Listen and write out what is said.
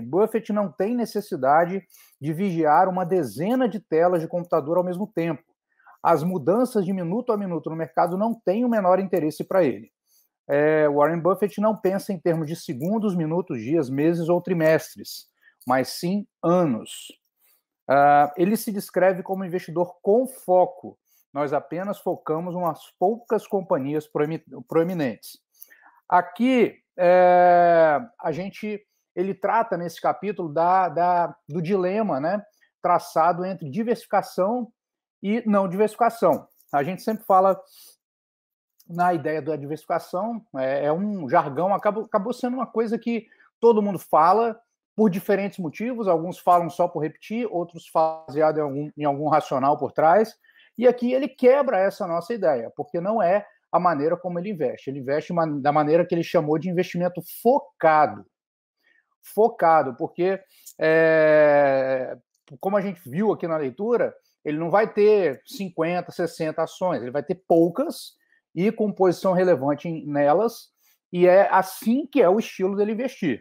Buffett não tem necessidade de vigiar uma dezena de telas de computador ao mesmo tempo. As mudanças de minuto a minuto no mercado não têm o menor interesse para ele. É, Warren Buffett não pensa em termos de segundos, minutos, dias, meses ou trimestres, mas sim anos. Uh, ele se descreve como investidor com foco. Nós apenas focamos umas poucas companhias proeminentes. Aqui é, a gente ele trata nesse capítulo da, da, do dilema né, traçado entre diversificação e não diversificação. A gente sempre fala na ideia da diversificação, é, é um jargão, acabou, acabou sendo uma coisa que todo mundo fala por diferentes motivos, alguns falam só por repetir, outros baseado em algum, em algum racional por trás, e aqui ele quebra essa nossa ideia, porque não é a maneira como ele investe. Ele investe da maneira que ele chamou de investimento focado focado, porque é, como a gente viu aqui na leitura, ele não vai ter 50, 60 ações, ele vai ter poucas e com posição relevante nelas, e é assim que é o estilo dele investir.